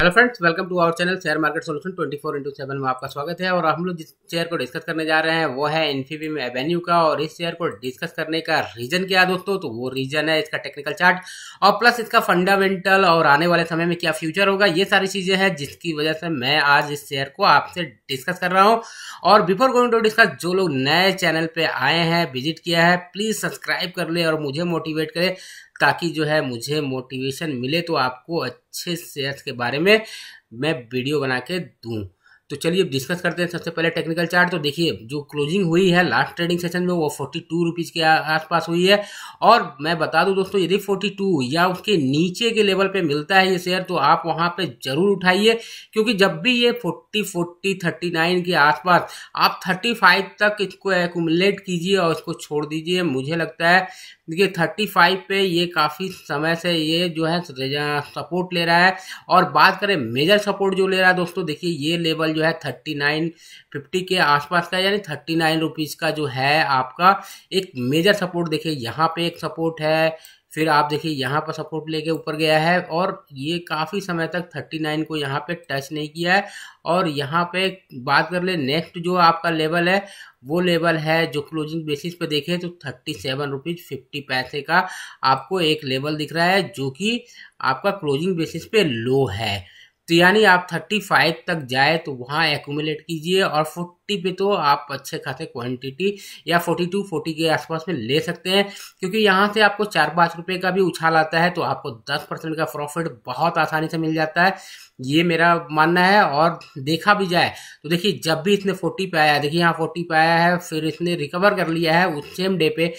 hello friends welcome to our channel share market solution 24 into seven में आपका स्वागत है और हम लोग जिस शेयर को डिस्कस करने जा रहे हैं वो है इन्फीबीम एवेन्यू का और इस शेयर को डिस्कस करने का रीजन क्या है दोस्तों तो वो रीजन है इसका टेक्निकल चार्ट और प्लस इसका फंडामेंटल और आने वाले समय में क्या फ्यूचर होगा ये सारी चीजें हैं जिसकी वजह से मैं आज इस शेयर को आपसे डिस्कस कर रहा हूँ और बिफोर गोइंग टू डिस्कस जो लोग नए चैनल पर आए हैं विजिट किया है प्लीज सब्सक्राइब कर ले और मुझे मोटिवेट करे ताकि जो है मुझे मोटिवेशन मिले तो आपको अच्छे शेयर्स के बारे में मैं वीडियो बना के दूँ तो चलिए अब डिस्कस करते हैं सबसे पहले टेक्निकल चार्ट तो देखिए जो क्लोजिंग हुई है लास्ट ट्रेडिंग सेशन में वो फोर्टी टू रुपीज़ के आसपास हुई है और मैं बता दूं दोस्तों यदि फोर्टी टू या उसके नीचे के लेवल पे मिलता है ये शेयर तो आप वहां पे जरूर उठाइए क्योंकि जब भी ये फोर्टी फोर्टी थर्टी नाइन के आसपास आप थर्टी फाइव तक इसको एकूमलेट कीजिए और इसको छोड़ दीजिए मुझे लगता है देखिए थर्टी फाइव पे ये काफ़ी समय से ये जो है सपोर्ट ले रहा है और बात करें मेजर सपोर्ट जो ले रहा है दोस्तों देखिए ये लेवल जो है थर्टी नाइन फिफ्टी के आसपास का यानी थर्टी नाइन रुपीज़ का जो है आपका एक मेजर सपोर्ट देखिए यहाँ पे एक सपोर्ट है फिर आप देखिए यहाँ पर सपोर्ट लेके ऊपर गया है और ये काफ़ी समय तक 39 को यहाँ पे टच नहीं किया है और यहाँ पे बात कर ले नेक्स्ट जो आपका लेवल है वो लेवल है जो क्लोजिंग बेसिस पे देखें तो थर्टी सेवन रुपीज़ फिफ्टी पैसे का आपको एक लेवल दिख रहा है जो कि आपका क्लोजिंग बेसिस पे लो है तो यानी आप 35 तक जाए तो वहाँ एकोमुलेट कीजिए और 40 पे तो आप अच्छे खासे क्वांटिटी या 42 40 के आसपास में ले सकते हैं क्योंकि यहाँ से आपको चार पाँच रुपये का भी उछाल आता है तो आपको 10 परसेंट का प्रॉफिट बहुत आसानी से मिल जाता है ये मेरा मानना है और देखा भी जाए तो देखिए जब भी इसने फोर्टी पे आया देखिए यहाँ फोर्टी पे आया है फिर इसने रिकवर कर लिया है उस सेम डे पे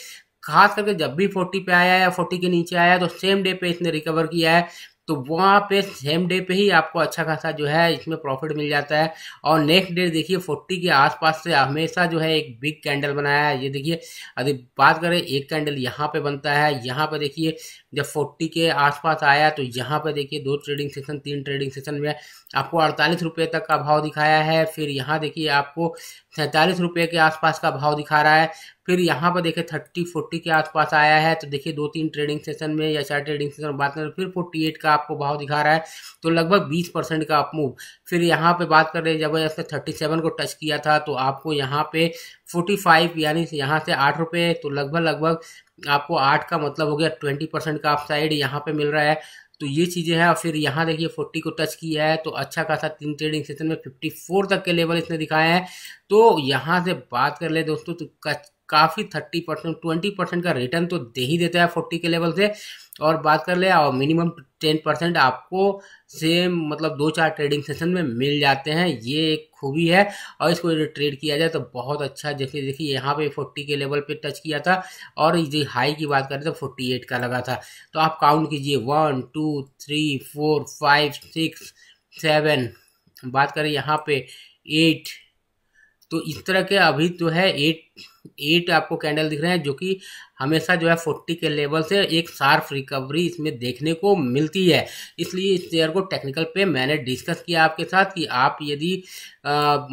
खास करके जब भी 40 पे आया या 40 के नीचे आया तो सेम डे पे इसने रिकवर किया है तो वहाँ पे सेम डे पे ही आपको अच्छा खासा जो है इसमें प्रॉफिट मिल जाता है और नेक्स्ट डे देखिए फोर्टी के आसपास से हमेशा जो है एक बिग कैंडल बनाया है ये देखिए अभी बात करें एक कैंडल यहाँ पे बनता है यहाँ पे देखिए जब फोर्टी के आसपास आया तो यहाँ पे देखिए दो ट्रेडिंग सेशन तीन ट्रेडिंग सेशन में आपको अड़तालीस रुपये तक का भाव दिखाया है फिर यहाँ देखिए आपको सैंतालीस रुपये के आसपास का भाव दिखा रहा है फिर यहाँ पर देखिए थर्टी फोर्टी के आसपास आया है तो देखिए दो तीन ट्रेडिंग सेशन में या चार ट्रेडिंग सेशन में बात करें फिर फोर्टी एट का आपको भाव दिखा रहा है तो लगभग बीस परसेंट का आप मूव फिर यहाँ पे बात कर रहे हैं जब इसने थर्टी सेवन को टच किया था तो आपको यहाँ पे फोर्टी फाइव यानी यहाँ से आठ रुपये तो लगभग लगभग आपको आठ का मतलब हो गया ट्वेंटी परसेंट का आप साइड यहाँ पर मिल रहा है तो ये चीज़ें हैं और फिर यहाँ देखिए फोर्टी को टच किया है तो अच्छा खासा तीन ट्रेडिंग सेशन में फिफ्टी फोर तक के लेवल इसने दिखाया है तो यहाँ से बात कर ले दोस्तों तो काफ़ी थर्टी परसेंट ट्वेंटी परसेंट का रिटर्न तो दे ही देता है फोर्टी के लेवल से और बात कर ले और मिनिमम टेन परसेंट आपको सेम मतलब दो चार ट्रेडिंग सेशन में मिल जाते हैं ये एक खूबी है और इसको ट्रेड किया जाए तो बहुत अच्छा जैसे देखिए यहाँ पे फोर्टी के लेवल पे टच किया था और ये हाई की बात करें तो फोर्टी एट का लगा था तो आप काउंट कीजिए one two three four five six seven बात करें यहाँ पे एट तो इस तरह के अभी जो तो है एट एट आपको कैंडल दिख रहे हैं जो कि हमेशा जो है फोर्टी के लेवल से एक सार्फ रिकवरी इसमें देखने को मिलती है इसलिए इस शेयर को टेक्निकल पे मैंने डिस्कस किया आपके साथ कि आप यदि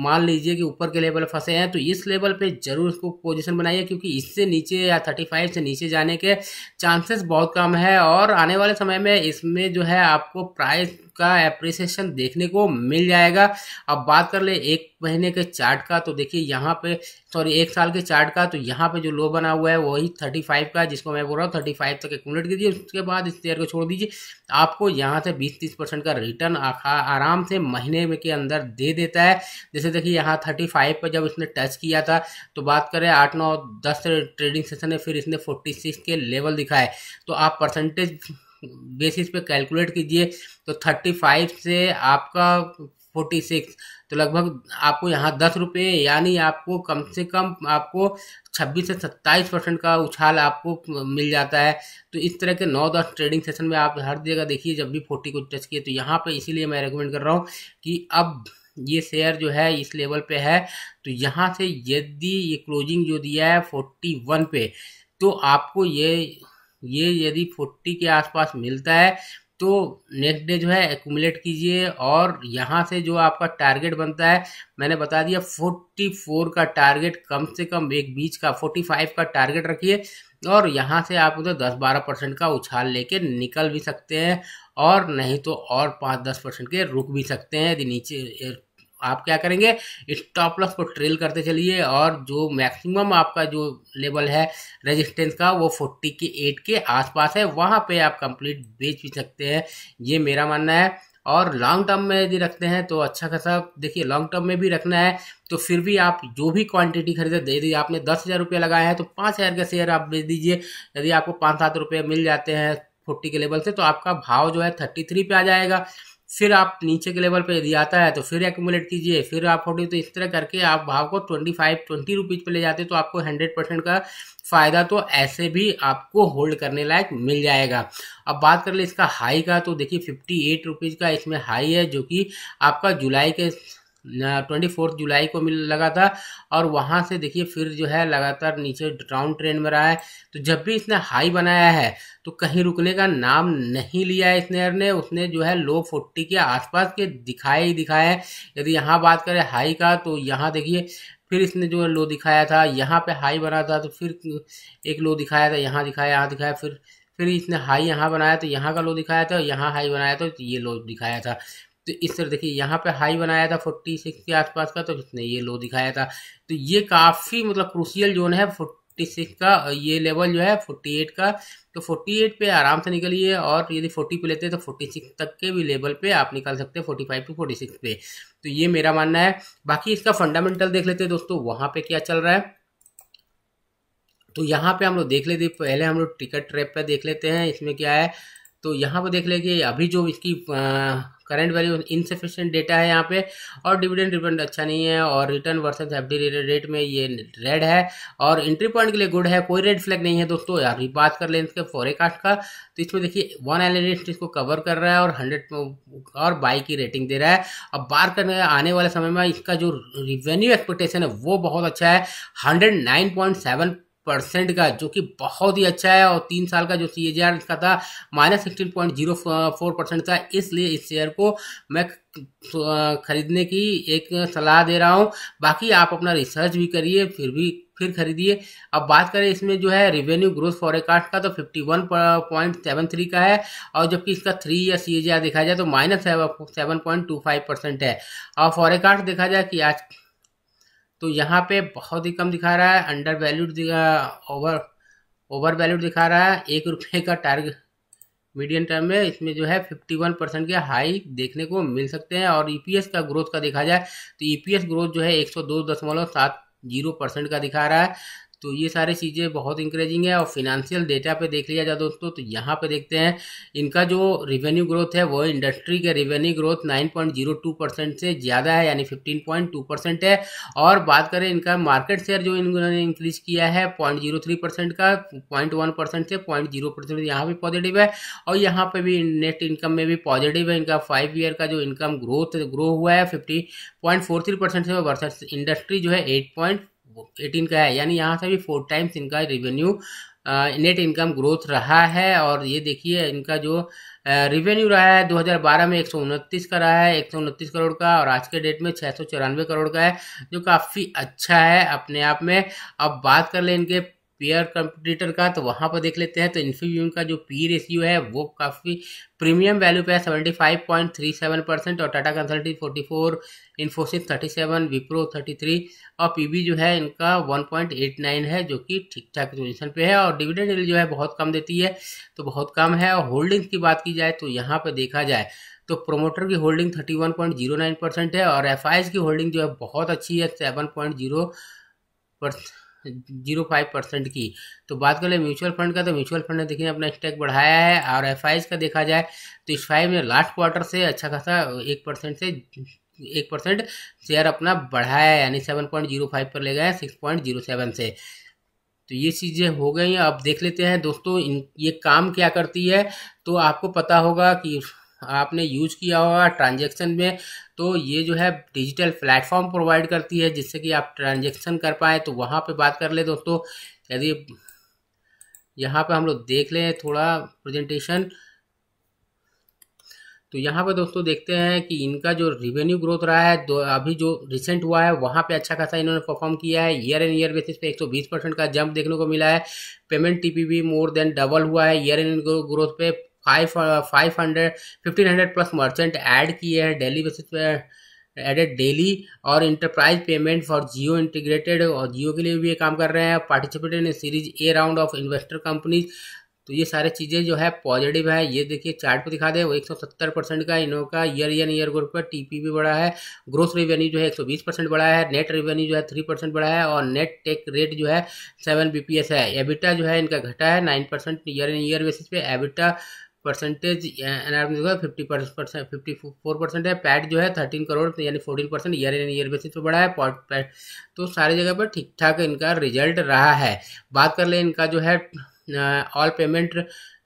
मान लीजिए कि ऊपर के लेवल फंसे हैं तो इस लेवल पे जरूर इसको पोजीशन बनाइए क्योंकि इससे नीचे या थर्टी फाइव से नीचे जाने के चांसेस बहुत कम है और आने वाले समय में इसमें जो है आपको प्राइस का एप्रिसिएशन देखने को मिल जाएगा अब बात कर ले एक महीने के चार्ट का तो देखिए यहाँ पे सॉरी एक साल के चार्ट चार्ट का तो यहाँ पे जो लो बना हुआ है वही थर्टी फाइव का जिसको मैं बोल रहा हूँ थर्टी फाइव तक एकट कीजिए उसके बाद इस शेयर को छोड़ दीजिए आपको यहाँ से बीस तीस परसेंट का रिटर्न आराम से महीने में के अंदर दे देता है जैसे देखिए यहाँ थर्टी फाइव पर जब इसने टच किया था तो बात करें आठ नौ दस ट्रेडिंग सेशन है फिर इसने फोर्टी सिक्स के लेवल दिखाए तो आप परसेंटेज बेसिस पे कैलकुलेट कीजिए तो थर्टी फाइव से आपका फोर्टी सिक्स तो लगभग आपको यहाँ दस रुपये यानी आपको कम से कम आपको छब्बीस से सत्ताईस परसेंट का उछाल आपको मिल जाता है तो इस तरह के नौ दस ट्रेडिंग सेशन में आप हर जगह देखिए जब भी फोर्टी को टच किए तो यहाँ पर इसीलिए मैं रिकमेंड कर रहा हूँ कि अब ये शेयर जो है इस लेवल पे है तो यहाँ से यदि ये क्लोजिंग जो दिया है फोर्टी वन पे तो आपको ये ये यदि फोर्टी के आसपास मिलता है तो नेक्स्ट डे जो है एकूमलेट कीजिए और यहाँ से जो आपका टारगेट बनता है मैंने बता दिया 44 का टारगेट कम से कम एक बीच का 45 का टारगेट रखिए और यहाँ से आप उधर 10-12 परसेंट का उछाल लेके निकल भी सकते हैं और नहीं तो और 5-10 परसेंट के रुक भी सकते हैं यदि नीचे आप क्या करेंगे स्टॉप लॉस को ट्रेल करते चलिए और जो मैक्सिमम आपका जो लेवल है रेजिस्टेंस का वो फोर्टी के एट के आसपास है वहाँ पे आप कंप्लीट बेच भी सकते हैं ये मेरा मानना है और लॉन्ग टर्म में यदि रखते हैं तो अच्छा खासा देखिए लॉन्ग टर्म में भी रखना है तो फिर भी आप जो भी क्वांटिटी खरीदे यदि आपने दस हज़ार रुपये लगाए हैं तो पाँच हज़ार का शेयर आप बेच दीजिए यदि आपको पाँच सात रुपये मिल जाते हैं फोर्टी के लेवल से तो आपका भाव जो है थर्टी थ्री पे आ जाएगा फिर आप नीचे के लेवल पे यदि आता है तो फिर एक्यूमुलेट कीजिए फिर आप होल्डिंग तो इस तरह करके आप भाव को ट्वेंटी फाइव ट्वेंटी रुपीज़ पर ले जाते तो आपको हंड्रेड परसेंट का फ़ायदा तो ऐसे भी आपको होल्ड करने लायक मिल जाएगा अब बात कर ले इसका हाई का तो देखिए फिफ्टी एट रुपीज़ का इसमें हाई है जो कि आपका जुलाई के ट्वेंटी फोर्थ जुलाई को मिल लगा था और वहाँ से देखिए फिर जो है लगातार नीचे डाउन ट्रेंड में रहा है तो जब भी इसने हाई बनाया है तो कहीं रुकने का नाम नहीं लिया है इसने ने उसने जो है लो फोर्टी के आसपास के दिखाए ही दिखाए यदि यहाँ बात करें हाई का तो यहाँ देखिए फिर इसने जो है लो दिखाया था यहाँ पे हाई बना था तो फिर एक लो दिखाया था यहाँ दिखाया यहाँ दिखाया फिर फिर इसने हाई यहाँ बनाया तो यहाँ का लो दिखाया था यहाँ हाई बनाया था तो ये लो दिखाया था तो इस तरह देखिए यहाँ पे हाई बनाया था फोर्टी सिक्स के आसपास का तो इसने ये लो दिखाया था तो ये काफ़ी मतलब क्रूसियल जोन है फोर्टी सिक्स का ये लेवल जो है फोर्टी एट का तो फोर्टी एट पे आराम से निकलिए और यदि फोर्टी पे लेते हैं तो फोर्टी सिक्स तक के भी लेवल पे आप निकाल सकते हैं forty five to forty six पे तो ये मेरा मानना है बाकी इसका फंडामेंटल देख लेते हैं दोस्तों वहाँ पे क्या चल रहा है तो यहाँ पे हम लोग देख लेते पहले हम लोग टिकट ट्रैप पे देख लेते हैं इसमें क्या है तो यहाँ पर देख लेंगे अभी जो इसकी करंट वैल्यू इनसफिशेंट डेटा है यहाँ पे और डिविडेंड रिटर्न अच्छा नहीं है और रिटर्न वर्सेस एफ रेट में ये रेड है और एंट्री पॉइंट के लिए गुड है कोई रेड फ्लैग नहीं है दोस्तों अभी बात कर लें इसके फॉरेकास्ट का तो इसमें देखिए वन एनालिस्ट इसको कवर कर रहा है और हंड्रेड और बाई की रेटिंग दे रहा है अब बार करने आने वाले समय में इसका जो रिवेन्यू एक्सपेक्टेशन है वो बहुत अच्छा है hundred nine point seven percent का जो कि बहुत ही अच्छा है और तीन साल का जो सी इसका था minus sixteen point zero four percent था इसलिए इस शेयर को मैं खरीदने की एक सलाह दे रहा हूँ बाकी आप अपना रिसर्च भी करिए फिर भी फिर खरीदिए अब बात करें इसमें जो है रेवेन्यू ग्रोथ फॉरकास्ट का तो 51.73 का है और जबकि इसका थ्री या सी देखा जाए तो minus seven point two five percent है और फॉरकास्ट देखा जाए कि आज तो यहाँ पे बहुत ही कम दिखा रहा है undervalued over overvalued दिखा रहा है एक रुपये का टारगेट मीडियम टर्म में इसमें जो है 51 परसेंट के हाई देखने को मिल सकते हैं और ईपीएस e का ग्रोथ का देखा जाए तो ईपीएस e ग्रोथ जो है जीरो परसेंट का दिखा रहा है तो ये सारी चीज़ें बहुत इंक्रेजिंग है और फिनेंशियल डेटा पे देख लिया जाए दोस्तों तो यहाँ पे देखते हैं इनका जो रेवेन्यू ग्रोथ है वो इंडस्ट्री के रेवेन्यू ग्रोथ 9.02 परसेंट से ज़्यादा है यानी 15.2 परसेंट है और बात करें इनका मार्केट शेयर जो इन्होंने इंक्रीज किया है पॉइंट परसेंट का पॉइंट परसेंट से पॉइंट जीरो परसेंट यहाँ भी पॉजिटिव है और यहाँ पर भी नेट इनकम में भी पॉजिटिव है इनका फाइव ईयर का जो इनकम ग्रोथ ग्रो हुआ है fifty point four three percent से वर्सेस इंडस्ट्री जो है एट पॉइंट एटीन का है यानी यहाँ से भी फोर टाइम्स इनका रिवेन्यू नेट इनकम ग्रोथ रहा है और ये देखिए इनका जो रिवेन्यू रहा है 2012 में एक का रहा है एक करोड़ का और आज के डेट में छः करोड़ का है जो काफ़ी अच्छा है अपने आप में अब बात कर लें इनके पेयर कंपटीटर का तो वहाँ पर देख लेते हैं तो इन्फीबीम का जो पी रेशियो है वो काफ़ी प्रीमियम वैल्यू पे है seventy five point three seven percent और Tata consultancy forty four Infosys thirty seven Wipro thirty three और पीबी जो है इनका वन पॉइंट एट नाइन है जो कि ठीक ठाक पोजिशन पे है और डिविडेंड जो है बहुत कम देती है तो बहुत कम है और होल्डिंग की बात की जाए तो यहाँ पर देखा जाए तो प्रोमोटर की holding thirty one point zero nine percent है और एफ आई एस की होल्डिंग जो है बहुत अच्छी है seven point zero percent zero five percent की तो बात कर ले म्यूचुअल फंड का तो म्यूचुअल फंड ने देखिए अपना स्टेक बढ़ाया है और एफ का देखा जाए तो इस फाइव ने लास्ट क्वार्टर से अच्छा खासा एक परसेंट से एक परसेंट शेयर अपना बढ़ाया है यानी सेवन पॉइंट जीरो फाइव पर ले गए सिक्स पॉइंट जीरो सेवन से तो ये चीज़ें हो गई अब देख लेते हैं दोस्तों इन ये काम क्या करती है तो आपको पता होगा कि आपने यूज किया होगा ट्रांजेक्शन में तो ये जो है डिजिटल प्लेटफॉर्म प्रोवाइड करती है जिससे कि आप ट्रांजेक्शन कर पाए तो वहाँ पे बात कर ले दोस्तों यदि यहाँ पे हम लोग देख लें थोड़ा प्रेजेंटेशन तो यहाँ पे दोस्तों देखते हैं कि इनका जो रिवेन्यू ग्रोथ रहा है दो अभी जो रिसेंट हुआ है वहाँ पे अच्छा खासा इन्होंने परफॉर्म किया है ईयर एंड ईयर बेसिस पे 120 परसेंट का जंप देखने को मिला है payment TPV more than double हुआ है ईयर एंड ग्रोथ पे five five hundred fifteen hundred plus merchant add किए हैं डेली बेसिस पे एडेड डेली और enterprise payment for Jio integrated और जियो के लिए भी ये काम कर रहे हैं participate in series A round of investor companies तो ये सारे चीज़ें जो है पॉजिटिव है ये देखिए चार्ट पे दिखा दे वो 170 परसेंट का इनो का ईयर ईयर ईयर ग्रोथ पर टी भी बढ़ा है ग्रोथ रेवेन्यू जो है 120 परसेंट बढ़ा है नेट रेवेन्यू जो है 3 परसेंट बढ़ा है और नेट टेक रेट जो है 7 बी है एबिटा जो है इनका घटा है 9 percent year and year basis पे एबिटा परसेंटेज एनआर जो है fifty percent fifty four percent है पैट जो है थर्टीन करोड़ यानी fourteen percent year on year basis पर बढ़ा है पॉट पैट तो सारी जगह पर ठीक ठाक इनका रिजल्ट रहा है बात कर ले इनका जो है ऑल पेमेंट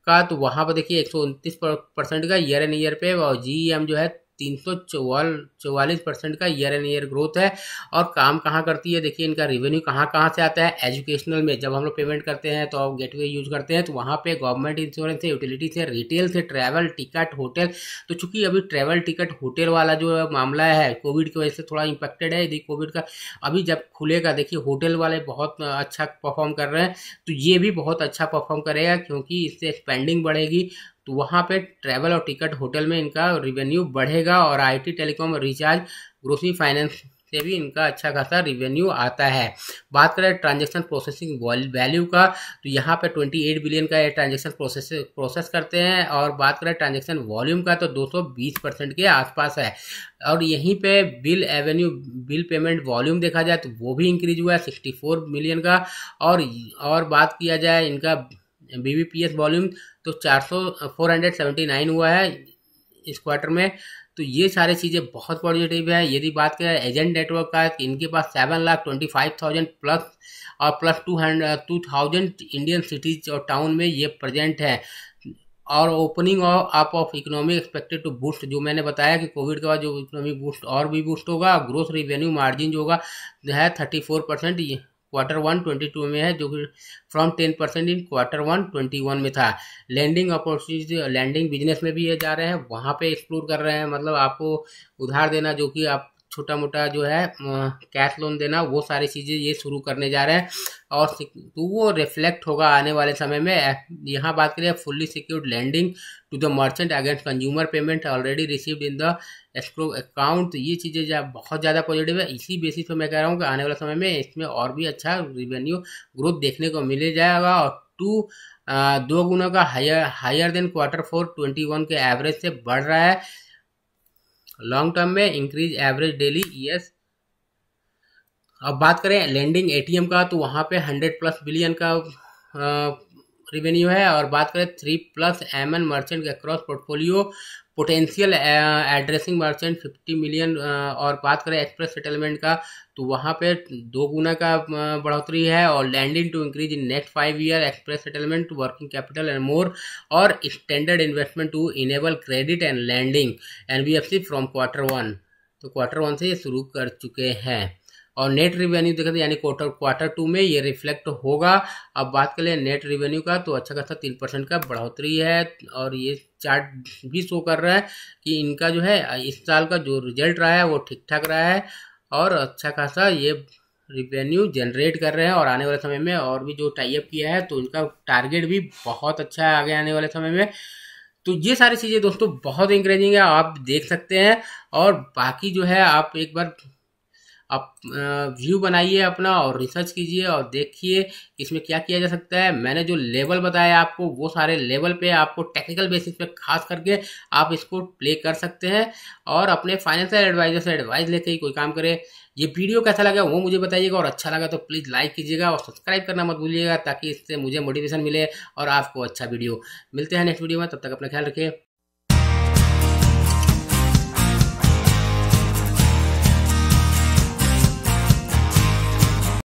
का तो वहाँ पर देखिए एक सौ उनतीस परसेंट का ईयर एन ईयर पे और जी एम e जो है तीन सौ चौवाल चौवालीस परसेंट का ईयर एंड ईयर ग्रोथ है और काम कहाँ करती है देखिए इनका रेवेन्यू कहाँ कहाँ से आता है एजुकेशनल में जब हम लोग पेमेंट करते हैं तो आप गेटवे यूज करते हैं तो वहाँ पे गवर्नमेंट इंश्योरेंस है यूटिलिटीज है रिटेल से ट्रैवल टिकट होटल तो चूंकि अभी ट्रैवल टिकट होटल वाला जो मामला है कोविड की वजह से थोड़ा इम्पेक्टेड है यदि कोविड का अभी जब खुलेगा देखिए होटल वाले बहुत अच्छा परफॉर्म कर रहे हैं तो ये भी बहुत अच्छा परफॉर्म करेगा क्योंकि इससे स्पेंडिंग बढ़ेगी तो वहाँ पे ट्रैवल और टिकट होटल में इनका रिवेन्यू बढ़ेगा और IT telecom recharge grocery finance से भी इनका अच्छा खासा रिवेन्यू आता है बात करें ट्रांजेक्शन प्रोसेसिंग वैल्यू का तो यहाँ पे 28 बिलियन का ट्रांजेक्शन प्रोसेस प्रोसेस करते हैं और बात करें ट्रांजेक्शन वॉल्यूम का तो 220 परसेंट के आसपास है और यहीं पे bill revenue bill payment volume देखा जाए तो वो भी इंक्रीज हुआ है सिक्सटी मिलियन का और और बात किया जाए इनका B B P S volume तो चार सौ फोर हंड्रेड सेवेंटी नाइन हुआ है इस क्वार्टर में तो ये सारी चीज़ें बहुत पॉजिटिव है यदि बात करें एजेंट नेटवर्क का तो इनके पास seven lakh twenty five thousand plus और plus two hundred two thousand Indian cities और टाउन में ये प्रेजेंट है और opening up of economy expected to boost जो मैंने बताया कि कोविड के बाद जो इकोनॉमिक बूस्ट और भी बूस्ट होगा ग्रोथ रिवेन्यू मार्जिन जो होगा है thirty four percent quarter one twenty two में है जो कि from ten percent in quarter one twenty one में था लैंडिंग अपॉर्चुनिटी लैंडिंग बिजनेस में भी ये जा रहे हैं वहाँ पे एक्सप्लोर कर रहे हैं मतलब आपको उधार देना जो कि आप छोटा मोटा जो है कैश लोन देना वो सारी चीज़ें ये शुरू करने जा रहे हैं और तो वो रिफ्लेक्ट होगा आने वाले समय में यहाँ बात करें fully secured lending to the merchant against consumer payment already received in the escrow account ये चीज़ें जा, बहुत ज़्यादा पॉजिटिव है इसी बेसिस पर मैं कह रहा हूँ कि आने वाले समय में इसमें और भी अच्छा रिवेन्यू ग्रोथ देखने को मिले जाएगा और टू दो गुना का higher higher than quarter four twenty one के एवरेज से बढ़ रहा है लॉन्ग टर्म में इंक्रीज एवरेज डेली ईएस अब बात करें लैंडिंग एटीएम का तो वहाँ पे हंड्रेड प्लस बिलियन का रिवेन्यू है और बात करें three plus M N merchant के cross portfolio potential addressing merchant fifty million और बात करें एक्सप्रेस सेटलमेंट का तो वहाँ पे दो गुना का बढ़ोतरी है और lending to increase in next five year express settlement to working capital and more और standard investment to enable credit and lending N B F C from quarter one तो क्वार्टर वन से ये शुरू कर चुके हैं और नेट रिवेन्यू देखा तो यानी क्वार्टर क्वार्टर टू में ये रिफ्लेक्ट होगा अब बात कर लें नेट रिवेन्यू का तो अच्छा खासा तीन परसेंट का बढ़ोतरी है और ये चार्ट भी शो कर रहा है कि इनका जो है इस साल का जो रिजल्ट रहा है वो ठीक ठाक रहा है और अच्छा खासा ये रिवेन्यू जनरेट कर रहे हैं और आने वाले समय में और भी जो टाइप किया है तो इनका टारगेट भी बहुत अच्छा है आगे आने वाले समय में तो ये सारी चीज़ें दोस्तों बहुत इंकरेजिंग है आप देख सकते हैं और बाकी जो है आप एक बार आप व्यू बनाइए अपना और रिसर्च कीजिए और देखिए इसमें क्या किया जा सकता है मैंने जो लेवल बताया आपको वो सारे लेवल पे आपको टेक्निकल बेसिस पे खास करके आप इसको प्ले कर सकते हैं और अपने फाइनेंशियल एडवाइजर से एडवाइस लेके ही कोई काम करें ये वीडियो कैसा लगा वो मुझे बताइएगा और अच्छा लगा तो प्लीज़ लाइक कीजिएगा और सब्सक्राइब करना मत भूलिएगा ताकि इससे मुझे मोटिवेशन मिले और आपको अच्छा वीडियो मिलते हैं नेक्स्ट वीडियो में तब तक अपना ख्याल रखिए